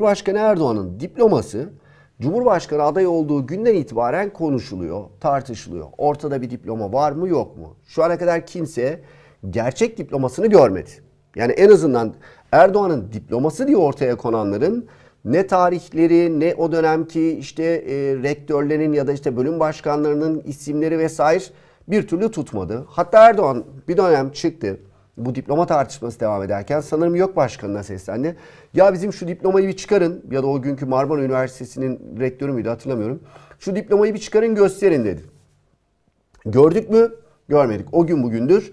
Cumhurbaşkanı Erdoğan'ın diploması Cumhurbaşkanı adayı olduğu günden itibaren konuşuluyor, tartışılıyor. Ortada bir diploma var mı yok mu? Şu ana kadar kimse gerçek diplomasını görmedi. Yani en azından Erdoğan'ın diploması diye ortaya konanların ne tarihleri ne o dönemki işte e, rektörlerin ya da işte bölüm başkanlarının isimleri vesaire bir türlü tutmadı. Hatta Erdoğan bir dönem çıktı bu diploma tartışması devam ederken sanırım yok başkanına seslendi. Ya bizim şu diplomayı bir çıkarın ya da o günkü Marmara Üniversitesi'nin rektörü müydü hatırlamıyorum. Şu diplomayı bir çıkarın gösterin dedi. Gördük mü? Görmedik. O gün bugündür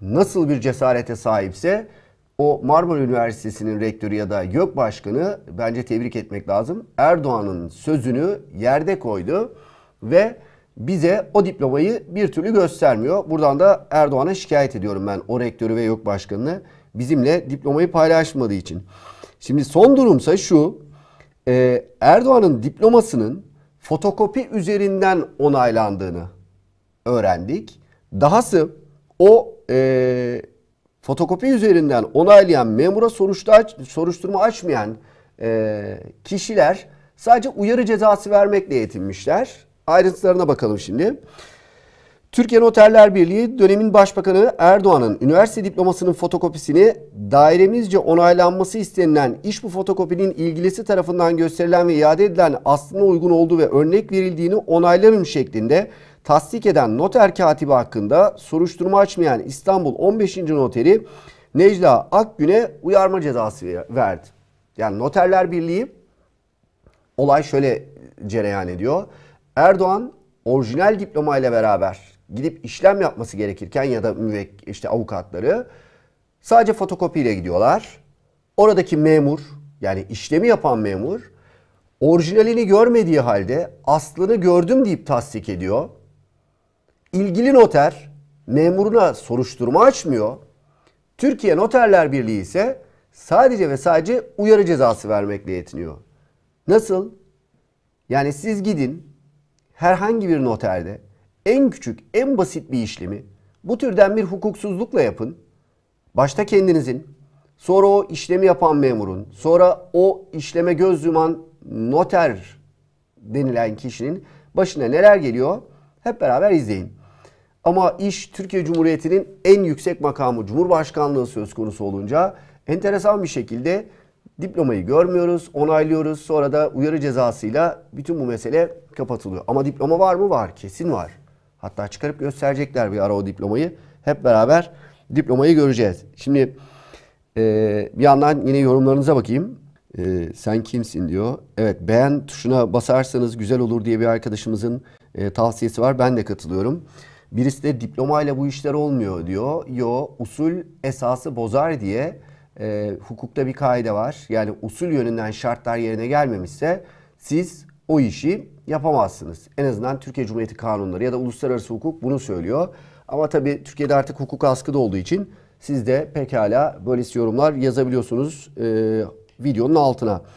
nasıl bir cesarete sahipse o Marmara Üniversitesi'nin rektörü ya da YÖK başkanı bence tebrik etmek lazım. Erdoğan'ın sözünü yerde koydu ve bize o diplomayı bir türlü göstermiyor. Buradan da Erdoğan'a şikayet ediyorum ben o rektörü ve yok başkanını bizimle diplomayı paylaşmadığı için. Şimdi son durumsa şu e, Erdoğan'ın diplomasının fotokopi üzerinden onaylandığını öğrendik. Dahası o e, fotokopi üzerinden onaylayan memura soruşta, soruşturma açmayan e, kişiler sadece uyarı cezası vermekle yetinmişler. Ayrıntılarına bakalım şimdi. Türkiye Noterler Birliği dönemin başbakanı Erdoğan'ın üniversite diplomasının fotokopisini dairemizce onaylanması istenilen iş bu fotokopinin ilgilisi tarafından gösterilen ve iade edilen aslına uygun olduğu ve örnek verildiğini onaylarım şeklinde tasdik eden noter katibi hakkında soruşturma açmayan İstanbul 15. noteri Necla Akgün'e uyarma cezası verdi. Yani Noterler Birliği olay şöyle cereyan ediyor. Erdoğan orijinal diplomayla beraber gidip işlem yapması gerekirken ya da müvek işte avukatları sadece fotokopiyle gidiyorlar. Oradaki memur yani işlemi yapan memur orijinalini görmediği halde aslını gördüm deyip tasdik ediyor. İlgili noter memuruna soruşturma açmıyor. Türkiye Noterler Birliği ise sadece ve sadece uyarı cezası vermekle yetiniyor. Nasıl? Yani siz gidin herhangi bir noterde en küçük, en basit bir işlemi bu türden bir hukuksuzlukla yapın. Başta kendinizin, sonra o işlemi yapan memurun, sonra o işleme göz yuman noter denilen kişinin başına neler geliyor hep beraber izleyin. Ama iş Türkiye Cumhuriyeti'nin en yüksek makamı Cumhurbaşkanlığı söz konusu olunca enteresan bir şekilde Diplomayı görmüyoruz, onaylıyoruz. Sonra da uyarı cezasıyla bütün bu mesele kapatılıyor. Ama diploma var mı? Var. Kesin var. Hatta çıkarıp gösterecekler bir ara o diplomayı. Hep beraber diplomayı göreceğiz. Şimdi e, bir yandan yine yorumlarınıza bakayım. E, sen kimsin diyor. Evet beğen tuşuna basarsanız güzel olur diye bir arkadaşımızın e, tavsiyesi var. Ben de katılıyorum. Birisi de diplomayla bu işler olmuyor diyor. Yo usul esası bozar diye e, hukukta bir kaide var. Yani usul yönünden şartlar yerine gelmemişse siz o işi yapamazsınız. En azından Türkiye Cumhuriyeti kanunları ya da uluslararası hukuk bunu söylüyor. Ama tabii Türkiye'de artık hukuk askıda olduğu için siz de pekala böylesi yorumlar yazabiliyorsunuz e, videonun altına.